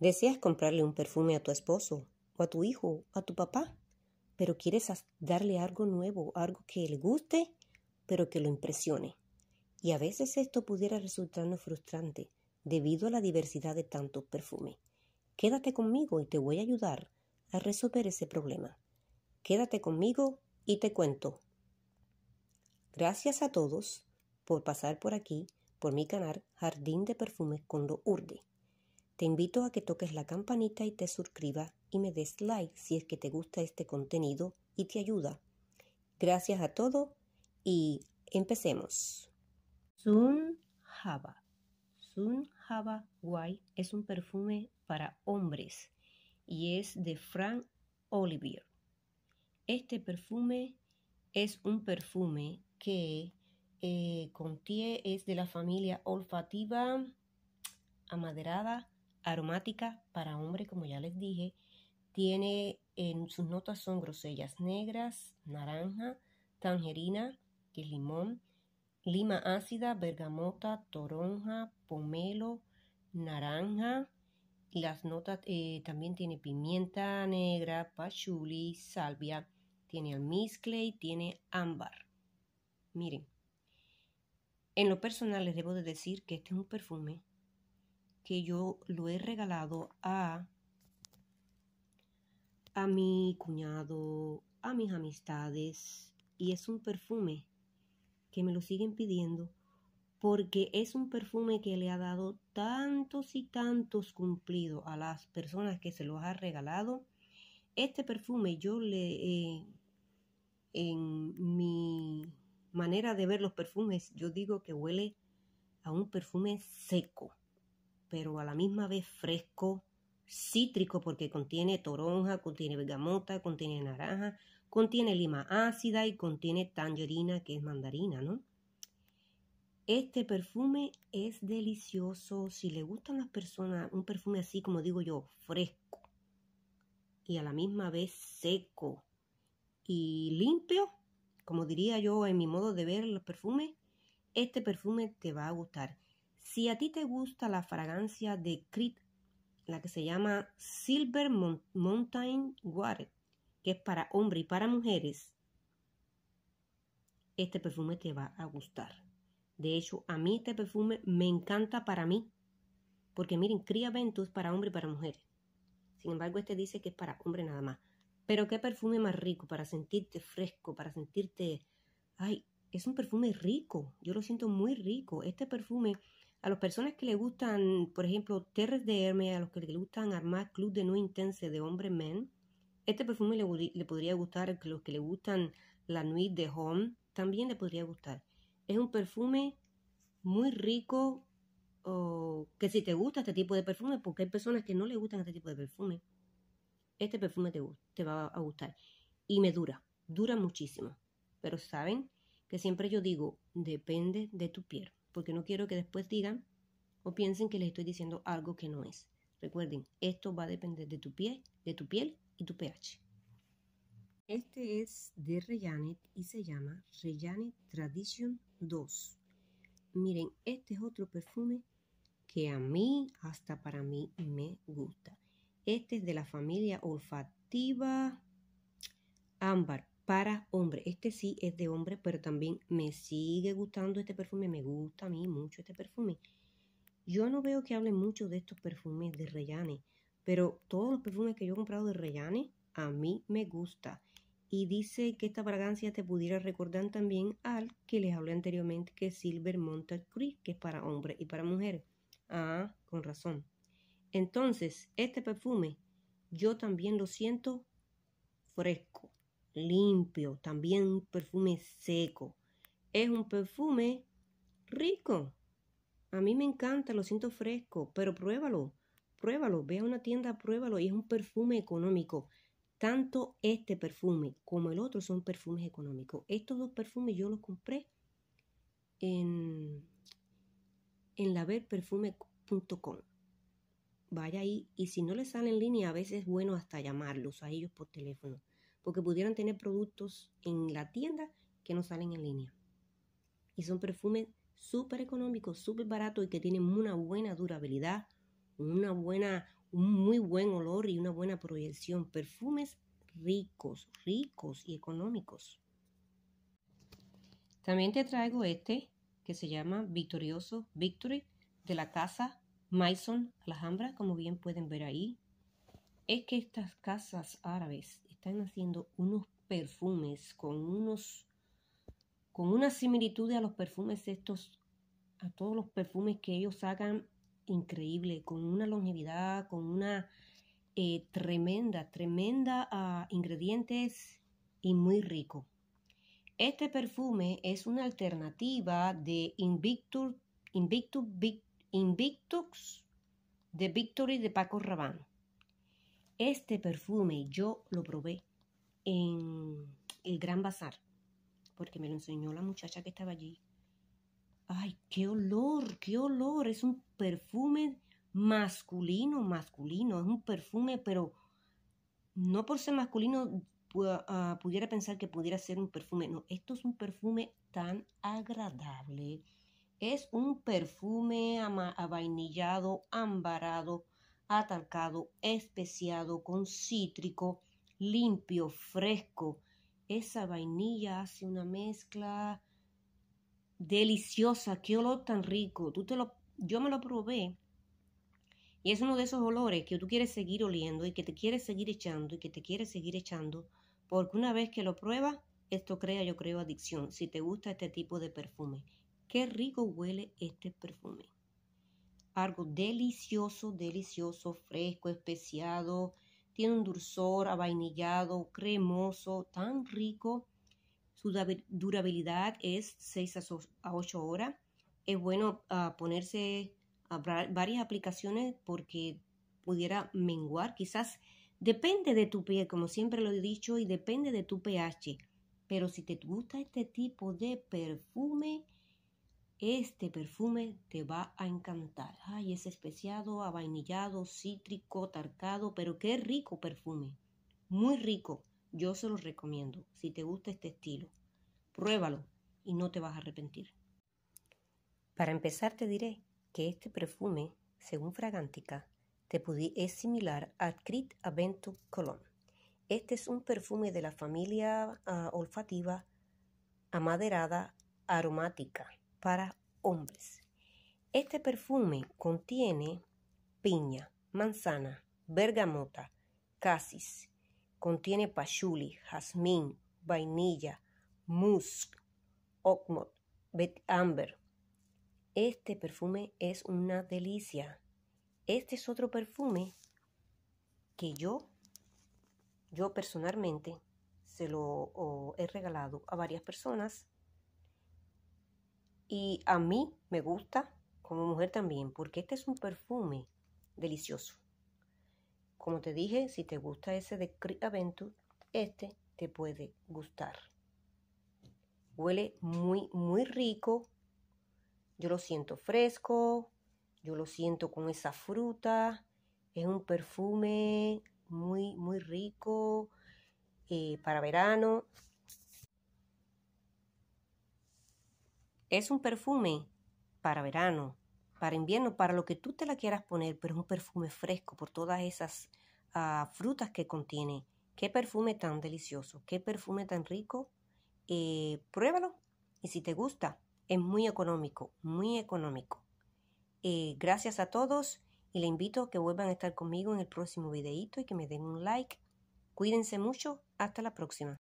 Deseas comprarle un perfume a tu esposo, o a tu hijo, a tu papá, pero quieres darle algo nuevo, algo que le guste, pero que lo impresione. Y a veces esto pudiera resultarnos frustrante debido a la diversidad de tantos perfumes. Quédate conmigo y te voy a ayudar a resolver ese problema. Quédate conmigo y te cuento. Gracias a todos por pasar por aquí, por mi canal Jardín de Perfumes con lo Urde. Te invito a que toques la campanita y te suscribas y me des like si es que te gusta este contenido y te ayuda. Gracias a todos y empecemos. Sun Java. Sun Java Guay es un perfume para hombres y es de Frank Olivier. Este perfume es un perfume que eh, contiene, es de la familia olfativa amaderada aromática para hombre, como ya les dije. Tiene, en sus notas son grosellas negras, naranja, tangerina, que es limón, lima ácida, bergamota, toronja, pomelo, naranja. Las notas eh, también tiene pimienta negra, pachuli, salvia, tiene almizcle y tiene ámbar. Miren, en lo personal les debo de decir que este es un perfume que yo lo he regalado a, a mi cuñado, a mis amistades. Y es un perfume que me lo siguen pidiendo porque es un perfume que le ha dado tantos y tantos cumplidos a las personas que se los ha regalado. Este perfume yo le... Eh, en mi manera de ver los perfumes, yo digo que huele a un perfume seco pero a la misma vez fresco, cítrico, porque contiene toronja, contiene bergamota, contiene naranja, contiene lima ácida y contiene tangerina, que es mandarina, ¿no? Este perfume es delicioso. Si le gustan las personas, un perfume así, como digo yo, fresco y a la misma vez seco y limpio, como diría yo en mi modo de ver los perfumes, este perfume te va a gustar. Si a ti te gusta la fragancia de Creed, la que se llama Silver Mountain Water, que es para hombre y para mujeres, este perfume te va a gustar. De hecho, a mí este perfume me encanta para mí, porque miren, Cría es para hombre y para mujeres. Sin embargo, este dice que es para hombre nada más. Pero qué perfume más rico para sentirte fresco, para sentirte... Ay, es un perfume rico. Yo lo siento muy rico. Este perfume a las personas que le gustan, por ejemplo, Terres de Hermes, a los que le gustan armar club de nuit intense de hombre men, este perfume le, podría gustar, a los que le gustan la nuit de home, también le podría gustar. Es un perfume muy rico, oh, que si te gusta este tipo de perfume, porque hay personas que no le gustan este tipo de perfume, este perfume te, te va a gustar. Y me dura, dura muchísimo. Pero saben que siempre yo digo, depende de tu piel porque no quiero que después digan o piensen que les estoy diciendo algo que no es. Recuerden, esto va a depender de tu piel, de tu piel y tu pH. Este es de Rellanet y se llama Rellanet Tradition 2. Miren, este es otro perfume que a mí, hasta para mí, me gusta. Este es de la familia olfativa ámbar para hombre. Este sí es de hombre, pero también me sigue gustando este perfume. Me gusta a mí mucho este perfume. Yo no veo que hable mucho de estos perfumes de Rayane pero todos los perfumes que yo he comprado de Rayane a mí me gusta. Y dice que esta fragancia te pudiera recordar también al que les hablé anteriormente, que es Silver Mountain Creek, que es para hombres y para mujeres. Ah, con razón. Entonces, este perfume yo también lo siento fresco limpio, también un perfume seco. Es un perfume rico. A mí me encanta, lo siento fresco, pero pruébalo, pruébalo, ve a una tienda, pruébalo y es un perfume económico. Tanto este perfume como el otro son perfumes económicos. Estos dos perfumes yo los compré en, en laverperfume.com. Vaya ahí y si no le sale en línea, a veces es bueno hasta llamarlos a ellos por teléfono porque pudieron tener productos en la tienda que no salen en línea. Y son perfumes súper económicos, súper baratos y que tienen una buena durabilidad, una buena, un muy buen olor y una buena proyección. Perfumes ricos, ricos y económicos. También te traigo este que se llama Victorioso Victory de la casa Maison Alhambra, como bien pueden ver ahí. Es que estas casas árabes están haciendo unos perfumes con unos con una similitud a los perfumes estos a todos los perfumes que ellos hagan increíble con una longevidad con una eh, tremenda tremenda ah, ingredientes y muy rico este perfume es una alternativa de Invictus Invictus Invictus de Victory de Paco Rabanne este perfume yo lo probé en el Gran Bazar, porque me lo enseñó la muchacha que estaba allí. Ay, qué olor, qué olor. Es un perfume masculino, masculino. Es un perfume, pero no por ser masculino ah, pudiera pensar que pudiera ser un perfume. No, esto es un perfume tan agradable. Es un perfume avainillado, ambarado, Atalcado, especiado con cítrico, limpio, fresco. Esa vainilla hace una mezcla deliciosa, qué olor tan rico. Tú te lo, yo me lo probé y es uno de esos olores que tú quieres seguir oliendo y que te quieres seguir echando y que te quieres seguir echando, porque una vez que lo pruebas, esto crea, yo creo, adicción, si te gusta este tipo de perfume. Qué rico huele este perfume delicioso, delicioso, fresco, especiado. Tiene un dulzor avainillado, cremoso, tan rico. Su durabilidad es 6 a 8 horas. Es bueno ah, ponerse a varias aplicaciones porque pudiera menguar. Quizás depende de tu piel, como siempre lo he dicho, y depende de tu pH. Pero si te gusta este tipo de perfume, este perfume te va a encantar. Ay, es especiado, avainillado, cítrico, tarcado, pero qué rico perfume. Muy rico. Yo se los recomiendo si te gusta este estilo. Pruébalo y no te vas a arrepentir. Para empezar te diré que este perfume, según Fragántica, te es similar a Crit Aventus Cologne. Este es un perfume de la familia ah, olfativa amaderada aromática para hombres. Este perfume contiene piña, manzana, bergamota, casis, contiene pachuli, jazmín, vainilla, musk, oud, amber. Este perfume es una delicia. Este es otro perfume que yo, yo personalmente, se lo he regalado a varias personas y a mí me gusta como mujer también, porque este es un perfume delicioso. Como te dije, si te gusta ese de Creed Aventure, este te puede gustar. Huele muy, muy rico. Yo lo siento fresco, yo lo siento con esa fruta. Es un perfume muy, muy rico eh, para verano. Es un perfume para verano, para invierno, para lo que tú te la quieras poner, pero es un perfume fresco por todas esas ah, frutas que contiene. Qué perfume tan delicioso, qué perfume tan rico. Eh, pruébalo y si te gusta, es muy económico, muy económico. Eh, gracias a todos y le invito a que vuelvan a estar conmigo en el próximo videito y que me den un like. Cuídense mucho, hasta la próxima.